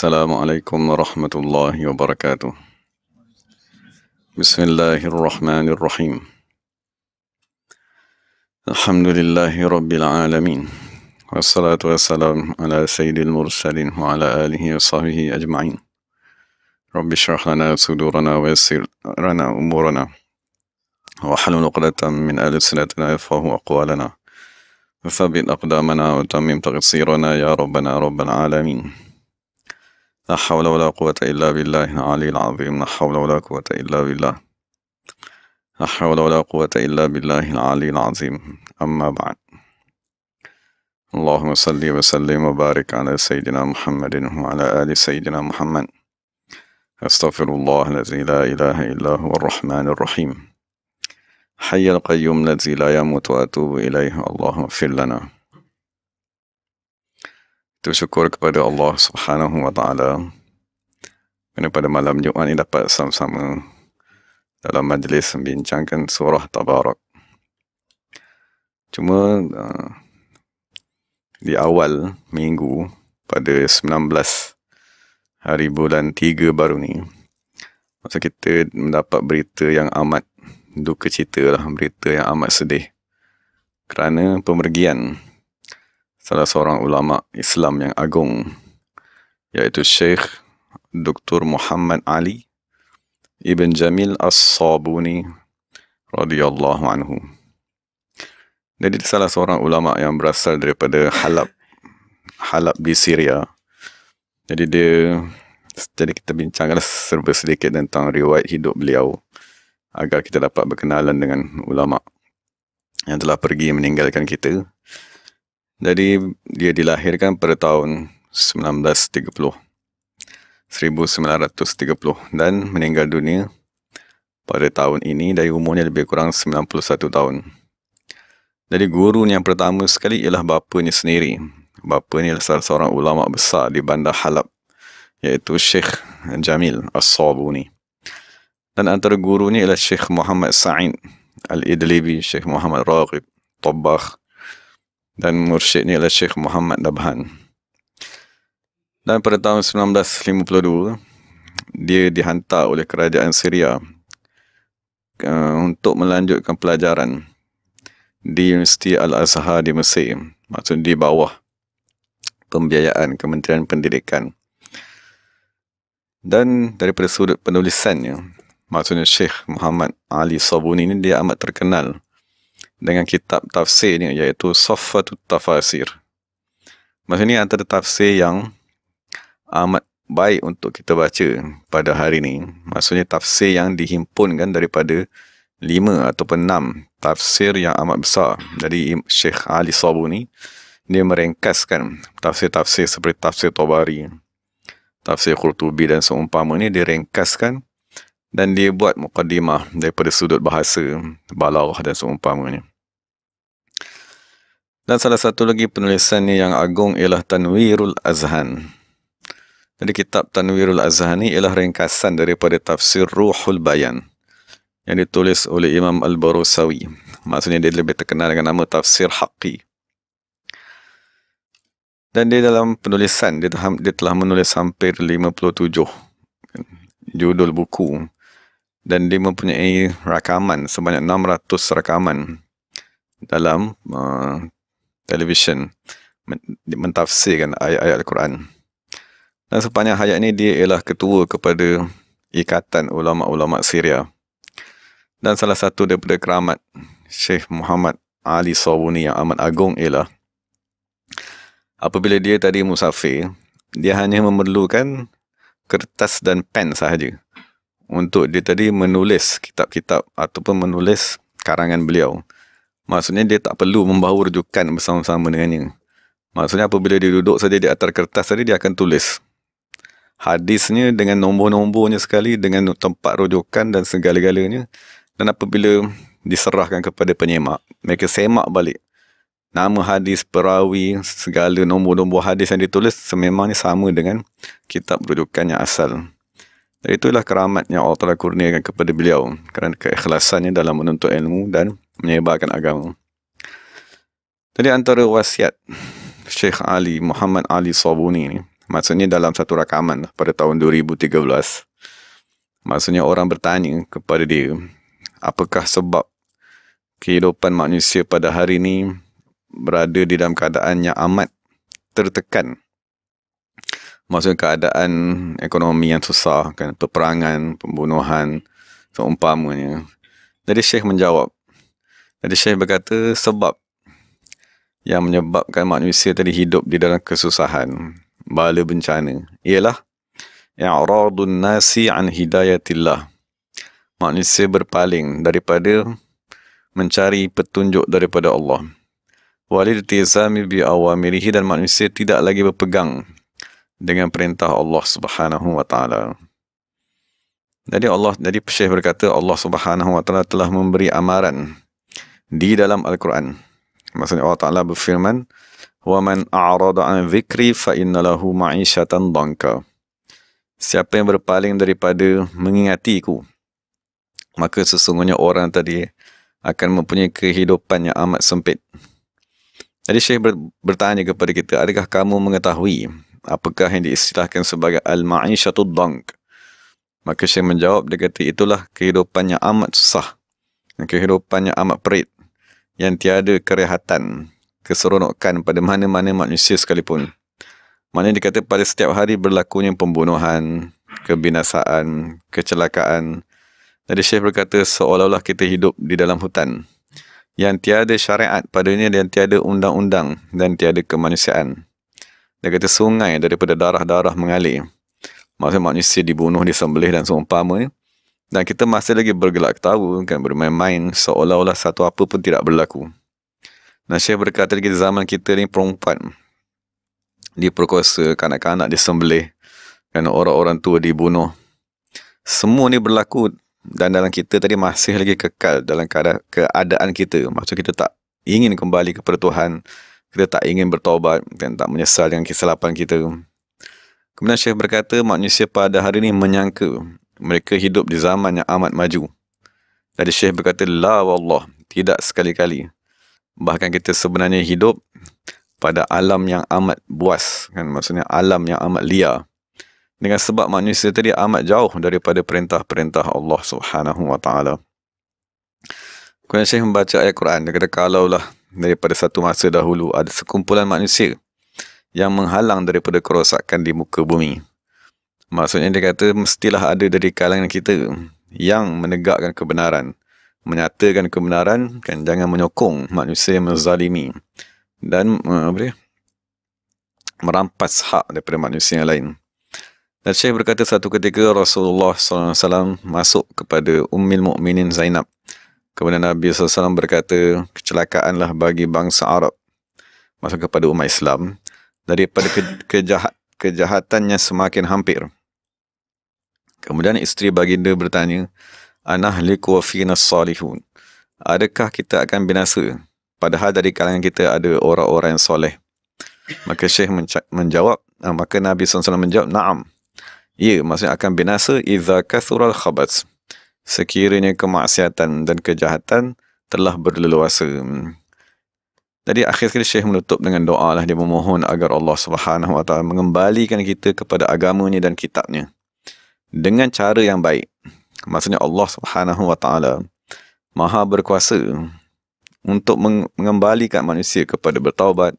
السلام عليكم ورحمة الله وبركاته بسم الله الرحمن الرحيم الحمد لله رب العالمين والصلاة والسلام على سيد المرسلين وعلى آله وصحبه أجمعين رب اشرح لنا صدورنا ويسر لنا أمورنا وحل عقدة من ألسنتنا يفقه أقوالنا وثبت أقدامنا وتمم تقصيرنا يا ربنا رب العالمين لا حول ولا قوة إلا بالله العلي العظيم لا حول ولا قوة إلا بالله لا حول ولا قوة إلا بالله العلي العظيم أما بعد اللهم صل وسلم وبارك على سيدنا محمد وعلى آل سيدنا محمد أستغفر الله الذي لا إله إلا هو الرحمن الرحيم حي القيوم الذي لا يموت وأتوب إليه اللهم اغفر لنا Tu syukur kepada Allah Subhanahu Wa Taala kerana pada malam Jumaat ini dapat sama-sama dalam majlis membincangkan surah Tabarak. Cuma uh, di awal minggu pada 19 hari bulan 3 baru ni masa kita mendapat berita yang amat duka cita lah berita yang amat sedih kerana pemergian salah seorang ulama Islam yang agung yaitu Syekh Dr. Muhammad Ali Ibn Jamil As-Sabuni radhiyallahu anhu. Jadi salah seorang ulama yang berasal daripada Halab Halab di Syria. Jadi dia jadi kita bincangkan serba sedikit tentang riwayat hidup beliau agar kita dapat berkenalan dengan ulama yang telah pergi meninggalkan kita. Jadi dia dilahirkan pada tahun 1930. 1930 dan meninggal dunia pada tahun ini dari umurnya lebih kurang 91 tahun. Jadi guru yang pertama sekali ialah bapanya sendiri. Bapanya adalah salah seorang ulama besar di Bandar Halab iaitu Sheikh Jamil As-Sabuni. Dan antara gurunya ialah Sheikh Muhammad Sa'id Al-Idlibi, Sheikh Muhammad Raqib, Tabakh, dan mursyidnya adalah Syekh Muhammad Dabhan. Dan pada tahun 1952, dia dihantar oleh kerajaan Syria eh, untuk melanjutkan pelajaran di Universiti Al-Azhar di Mesir, maksud di bawah pembiayaan Kementerian Pendidikan. Dan daripada sudut penulisannya, maksudnya Syekh Muhammad Ali Sabuni ini dia amat terkenal dengan kitab tafsir ni iaitu Safatu Tafasir. Maksud ni antara tafsir yang amat baik untuk kita baca pada hari ni. Maksudnya tafsir yang dihimpunkan daripada lima ataupun enam tafsir yang amat besar dari Syekh Ali Sabu ni. Dia meringkaskan tafsir-tafsir seperti tafsir Tabari, tafsir Qurtubi dan seumpama ni direngkaskan dan dia buat mukadimah daripada sudut bahasa, balaghah dan seumpamanya. Dan salah satu lagi penulisan ni yang agung ialah Tanwirul Azhan. Jadi kitab Tanwirul Azhan ni ialah ringkasan daripada tafsir Ruhul Bayan yang ditulis oleh Imam Al-Barusawi. Maksudnya dia lebih terkenal dengan nama Tafsir Haqqi. Dan dia dalam penulisan, dia telah, dia telah menulis hampir 57 judul buku. Dan dia mempunyai rakaman, sebanyak 600 rakaman dalam uh, television mentafsirkan ayat-ayat Al-Quran. Dan sepanjang hayat ini dia ialah ketua kepada ikatan ulama-ulama Syria. Dan salah satu daripada keramat Syekh Muhammad Ali Sawuni yang amat agung ialah apabila dia tadi musafir, dia hanya memerlukan kertas dan pen sahaja untuk dia tadi menulis kitab-kitab ataupun menulis karangan beliau. Maksudnya dia tak perlu membawa rujukan bersama-sama dengannya. Maksudnya apabila dia duduk saja di atas kertas tadi, dia akan tulis. Hadisnya dengan nombor-nombornya sekali, dengan tempat rujukan dan segala-galanya. Dan apabila diserahkan kepada penyemak, mereka semak balik. Nama hadis, perawi, segala nombor-nombor hadis yang ditulis sememangnya sama dengan kitab rujukan yang asal. Dan itulah keramatnya Allah Ta'ala kurniakan kepada beliau kerana keikhlasannya dalam menuntut ilmu dan menyebarkan agama. Jadi antara wasiat Sheikh Ali Muhammad Ali Sabuni ni, maksudnya dalam satu rakaman lah pada tahun 2013, maksudnya orang bertanya kepada dia, apakah sebab kehidupan manusia pada hari ini berada di dalam keadaan yang amat tertekan. Maksudnya keadaan ekonomi yang susah, kan, peperangan, pembunuhan, seumpamanya. Jadi Sheikh menjawab, jadi Syekh berkata sebab yang menyebabkan manusia tadi hidup di dalam kesusahan, bala bencana, ialah i'radun nasi an hidayatillah. Manusia berpaling daripada mencari petunjuk daripada Allah. Walidtizami bi awamirihi dan manusia tidak lagi berpegang dengan perintah Allah Subhanahu wa taala. Jadi Allah jadi Syekh berkata Allah Subhanahu wa taala telah memberi amaran di dalam Al-Quran. Maksudnya Allah Ta'ala berfirman, وَمَنْ أَعْرَضَ عَنْ ذِكْرِ فَإِنَّ لَهُ مَعِيشَةً ضَنْكَ Siapa yang berpaling daripada mengingatiku, maka sesungguhnya orang tadi akan mempunyai kehidupan yang amat sempit. Jadi Syekh bertanya kepada kita, adakah kamu mengetahui apakah yang diistilahkan sebagai Al-Ma'ishatu Dank? Maka Syekh menjawab, dia kata, itulah kehidupan yang amat susah. Kehidupan yang amat perit yang tiada kerehatan, keseronokan pada mana-mana manusia sekalipun. Maknanya dikata pada setiap hari berlakunya pembunuhan, kebinasaan, kecelakaan. Jadi Syekh berkata seolah-olah kita hidup di dalam hutan. Yang tiada syariat padanya dan tiada undang-undang dan tiada kemanusiaan. Dia kata sungai daripada darah-darah mengalir. Maksudnya manusia dibunuh, disembelih dan seumpamanya. Dan kita masih lagi bergelak ketawa kan bermain-main seolah-olah satu apa pun tidak berlaku. Dan Syekh berkata lagi zaman kita ni perempuan. Diperkosa kanak-kanak disembelih. Kan orang-orang tua dibunuh. Semua ni berlaku dan dalam kita tadi masih lagi kekal dalam keadaan kita. Maksud kita tak ingin kembali kepada Tuhan. Kita tak ingin bertobat dan tak menyesal dengan kesalahan kita. Kemudian Syekh berkata, manusia pada hari ini menyangka mereka hidup di zaman yang amat maju. Jadi Syekh berkata, La Wallah, tidak sekali-kali. Bahkan kita sebenarnya hidup pada alam yang amat buas. Kan? Maksudnya alam yang amat liar. Dengan sebab manusia tadi amat jauh daripada perintah-perintah Allah Subhanahu Wa Taala. Kemudian Syekh membaca ayat Quran. Dia kata, kalaulah daripada satu masa dahulu ada sekumpulan manusia yang menghalang daripada kerosakan di muka bumi. Maksudnya dia kata mestilah ada dari kalangan kita yang menegakkan kebenaran, menyatakan kebenaran dan jangan menyokong manusia yang menzalimi dan eh, apa dia? merampas hak daripada manusia yang lain. Dan Syekh berkata satu ketika Rasulullah SAW masuk kepada Ummil Mukminin Zainab. Kemudian Nabi SAW berkata, kecelakaanlah bagi bangsa Arab masuk kepada umat Islam daripada ke- kejahat kejahatannya semakin hampir. Kemudian isteri baginda bertanya, Anah liku finas salihun. Adakah kita akan binasa? Padahal dari kalangan kita ada orang-orang yang soleh. Maka Syekh menjawab, ah, maka Nabi SAW menjawab, Naam. Ya, maksudnya akan binasa idza kathura al-khabats. Sekiranya kemaksiatan dan kejahatan telah berleluasa. Jadi akhir sekali Syekh menutup dengan doa lah. Dia memohon agar Allah SWT mengembalikan kita kepada agamanya dan kitabnya dengan cara yang baik. Maksudnya Allah Subhanahu Wa Taala Maha berkuasa untuk mengembalikan manusia kepada bertaubat,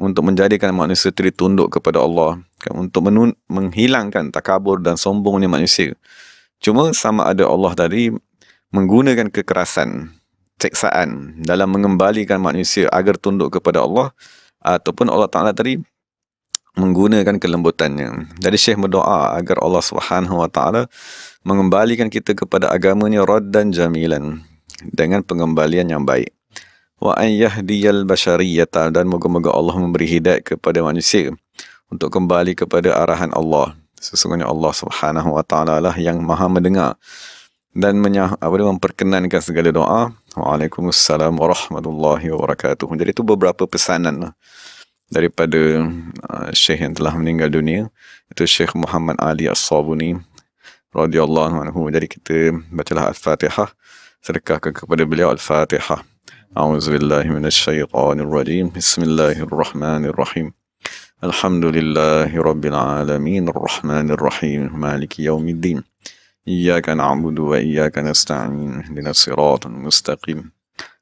untuk menjadikan manusia itu tunduk kepada Allah, untuk menghilangkan takabur dan sombongnya manusia. Cuma sama ada Allah tadi menggunakan kekerasan, ceksaan dalam mengembalikan manusia agar tunduk kepada Allah ataupun Allah Ta'ala tadi menggunakan kelembutannya. Jadi Syekh berdoa agar Allah Subhanahu wa taala mengembalikan kita kepada agamanya raddan jamilan dengan pengembalian yang baik. Wa an yahdiyal bashariyata dan moga-moga Allah memberi hidayah kepada manusia untuk kembali kepada arahan Allah. Sesungguhnya Allah Subhanahu wa taala lah yang Maha mendengar dan menyah, apa dia, memperkenankan segala doa. Waalaikumsalam warahmatullahi wabarakatuh. Jadi itu beberapa pesanan lah daripada uh, syekh yang telah meninggal dunia itu syekh Muhammad Ali As-Sabuni radhiyallahu anhu jadi kita bacalah al-Fatihah sedekahkan kepada beliau al-Fatihah A'udzu billahi minasyaitonir rajim Bismillahirrahmanirrahim Alhamdulillahi rabbil alamin arrahmanir rahim maliki yaumiddin Iyyaka na'budu wa iyyaka nasta'in ihdinas siratal mustaqim